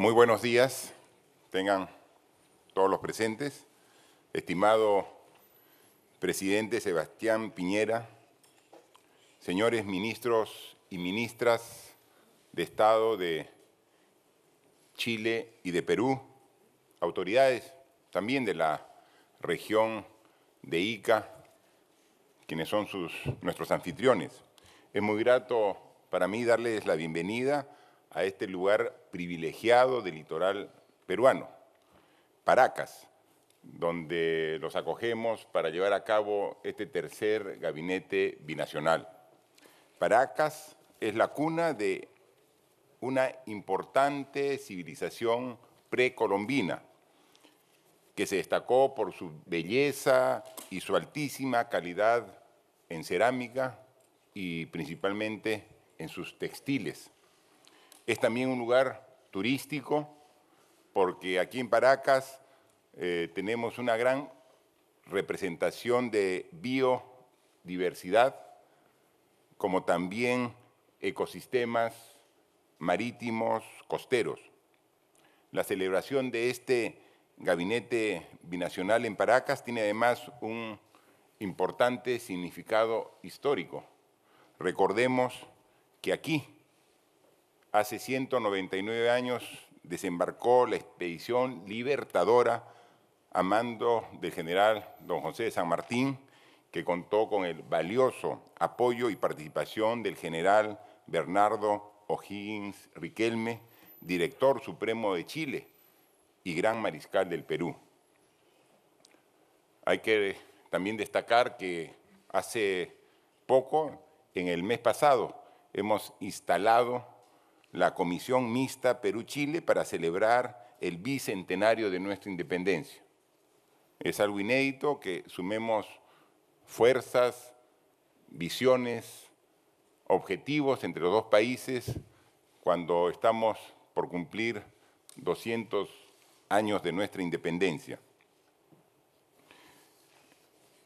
Muy buenos días, tengan todos los presentes. Estimado presidente Sebastián Piñera, señores ministros y ministras de Estado de Chile y de Perú, autoridades también de la región de Ica, quienes son sus, nuestros anfitriones. Es muy grato para mí darles la bienvenida a este lugar privilegiado del litoral peruano, Paracas, donde los acogemos para llevar a cabo este tercer gabinete binacional. Paracas es la cuna de una importante civilización precolombina que se destacó por su belleza y su altísima calidad en cerámica y principalmente en sus textiles. Es también un lugar turístico, porque aquí en Paracas eh, tenemos una gran representación de biodiversidad, como también ecosistemas marítimos costeros. La celebración de este gabinete binacional en Paracas tiene además un importante significado histórico. Recordemos que aquí hace 199 años desembarcó la expedición libertadora a mando del general don José de San Martín, que contó con el valioso apoyo y participación del general Bernardo O'Higgins Riquelme, director supremo de Chile y gran mariscal del Perú. Hay que también destacar que hace poco, en el mes pasado, hemos instalado la Comisión Mixta Perú-Chile para celebrar el bicentenario de nuestra independencia. Es algo inédito que sumemos fuerzas, visiones, objetivos entre los dos países cuando estamos por cumplir 200 años de nuestra independencia.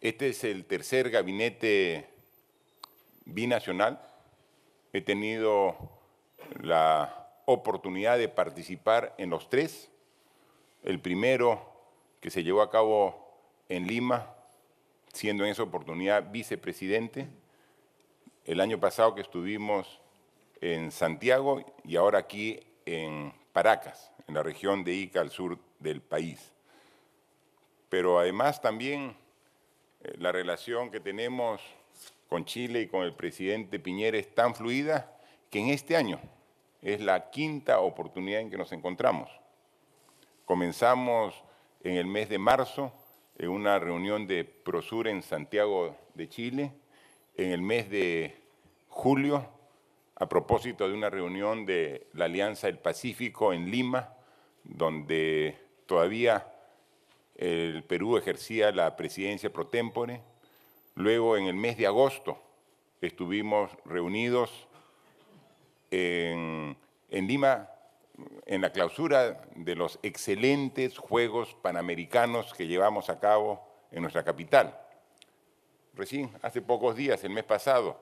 Este es el tercer gabinete binacional. He tenido la oportunidad de participar en los tres. El primero que se llevó a cabo en Lima, siendo en esa oportunidad vicepresidente. El año pasado que estuvimos en Santiago y ahora aquí en Paracas, en la región de Ica, al sur del país. Pero además también eh, la relación que tenemos con Chile y con el presidente Piñera es tan fluida que en este año es la quinta oportunidad en que nos encontramos. Comenzamos en el mes de marzo en una reunión de Prosur en Santiago de Chile, en el mes de julio, a propósito de una reunión de la Alianza del Pacífico en Lima, donde todavía el Perú ejercía la presidencia pro tempore. Luego, en el mes de agosto, estuvimos reunidos en, Lima en la clausura de los excelentes Juegos Panamericanos que llevamos a cabo en nuestra capital. Recién, hace pocos días, el mes pasado,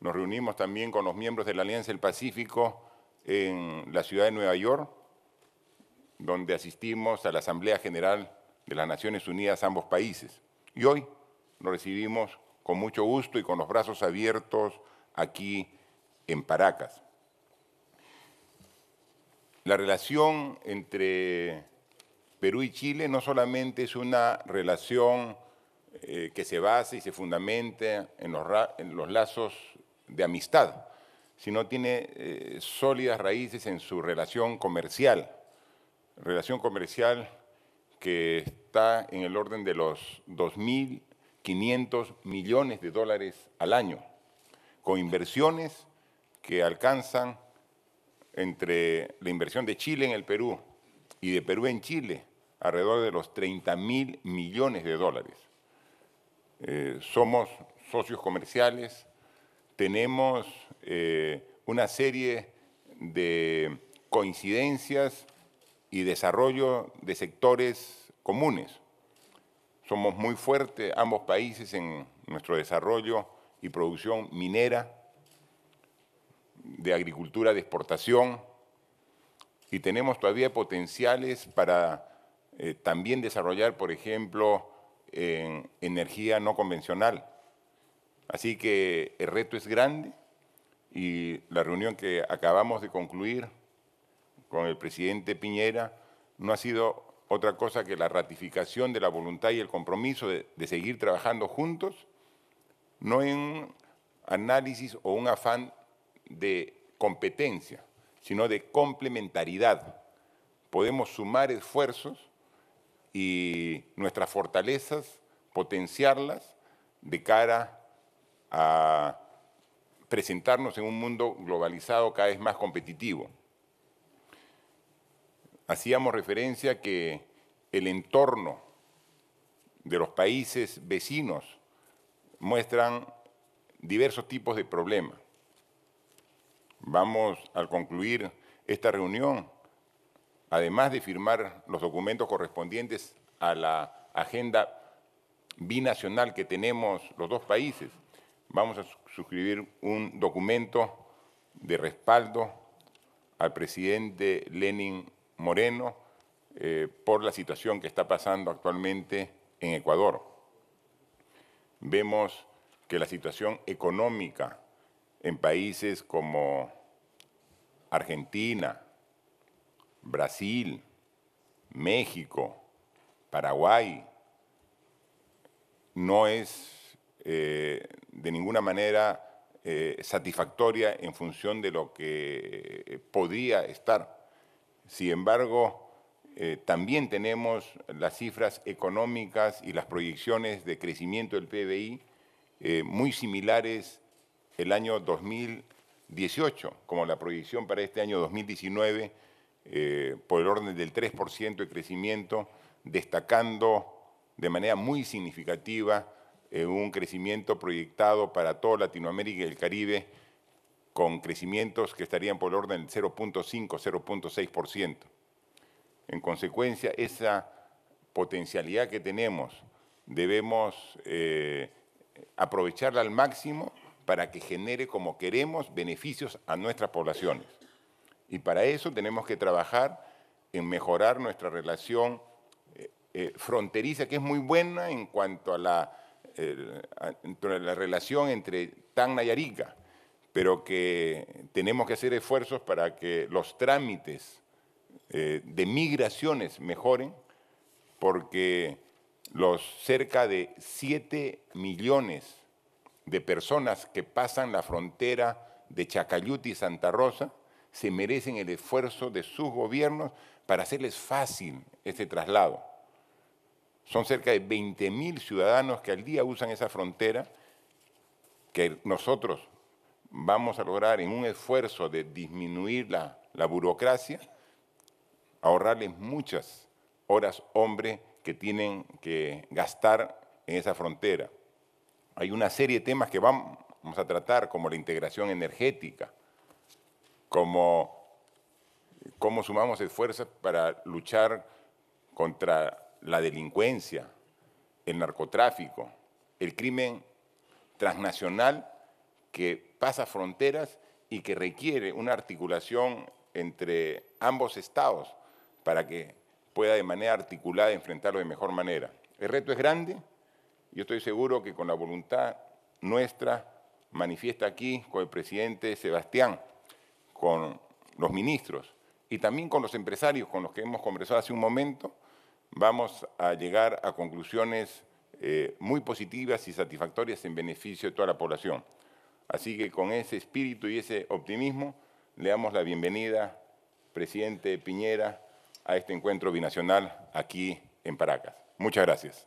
nos reunimos también con los miembros de la Alianza del Pacífico en la ciudad de Nueva York, donde asistimos a la Asamblea General de las Naciones Unidas, ambos países. Y hoy nos recibimos con mucho gusto y con los brazos abiertos aquí en Paracas la relación entre Perú y Chile no solamente es una relación eh, que se base y se fundamenta en los, en los lazos de amistad, sino tiene eh, sólidas raíces en su relación comercial, relación comercial que está en el orden de los 2.500 millones de dólares al año, con inversiones que alcanzan entre la inversión de Chile en el Perú y de Perú en Chile, alrededor de los 30 mil millones de dólares. Eh, somos socios comerciales, tenemos eh, una serie de coincidencias y desarrollo de sectores comunes. Somos muy fuertes ambos países en nuestro desarrollo y producción minera, de agricultura de exportación y tenemos todavía potenciales para eh, también desarrollar, por ejemplo, energía no convencional. Así que el reto es grande y la reunión que acabamos de concluir con el presidente Piñera no ha sido otra cosa que la ratificación de la voluntad y el compromiso de, seguir trabajando juntos, no en análisis o un afán de competencia, sino de complementariedad. Podemos sumar esfuerzos y nuestras fortalezas, potenciarlas de cara a presentarnos en un mundo globalizado cada vez más competitivo. Hacíamos referencia que el entorno de los países vecinos muestran diversos tipos de problemas vamos al concluir esta reunión, además de firmar los documentos correspondientes a la agenda binacional que tenemos los dos países, vamos a suscribir un documento de respaldo al presidente Lenin Moreno eh, por la situación que está pasando actualmente en Ecuador. Vemos que la situación económica en países como Argentina, Brasil, México, Paraguay, no es eh, de ninguna manera eh, satisfactoria en función de lo que eh, podía podría estar. Sin embargo, también tenemos las cifras económicas y las proyecciones de crecimiento del PBI muy similares el año 2000 18, como la proyección para este año 2019 eh, por el orden del 3% de crecimiento, destacando de manera muy significativa eh, un crecimiento proyectado para toda Latinoamérica y el Caribe con crecimientos que estarían por el orden del 0.5-0.6%. En consecuencia, esa potencialidad que tenemos debemos eh, aprovecharla al máximo para que genere como queremos beneficios a nuestras poblaciones. Y para eso tenemos que trabajar en mejorar nuestra relación eh, eh, fronteriza, que es muy buena en cuanto a la, eh, relación entre Tangna y Arica, pero que tenemos que hacer esfuerzos para que los trámites de migraciones mejoren, porque los cerca de 7 millones de personas que pasan la frontera de Chacayuti y Santa Rosa se merecen el esfuerzo de sus gobiernos para hacerles fácil este traslado. Son cerca de 20.000 ciudadanos que al día usan esa frontera que nosotros vamos a lograr en un esfuerzo de disminuir la, la burocracia, ahorrarles muchas horas hombre que tienen que gastar en esa frontera hay una serie de temas que vamos a tratar, como la integración energética, como cómo sumamos esfuerzos para luchar contra la delincuencia, el narcotráfico, el crimen transnacional que pasa fronteras y que requiere una articulación entre ambos estados para que pueda de manera articulada enfrentarlo de mejor manera. El reto es grande, yo estoy seguro que con la voluntad nuestra, manifiesta aquí con el presidente Sebastián, con los ministros y también con los empresarios con los que hemos conversado hace un momento, vamos a llegar a conclusiones eh, muy positivas y satisfactorias en beneficio de toda la población. Así que con ese espíritu y ese optimismo le damos la bienvenida, presidente Piñera, a este encuentro binacional aquí en Paracas. Muchas gracias.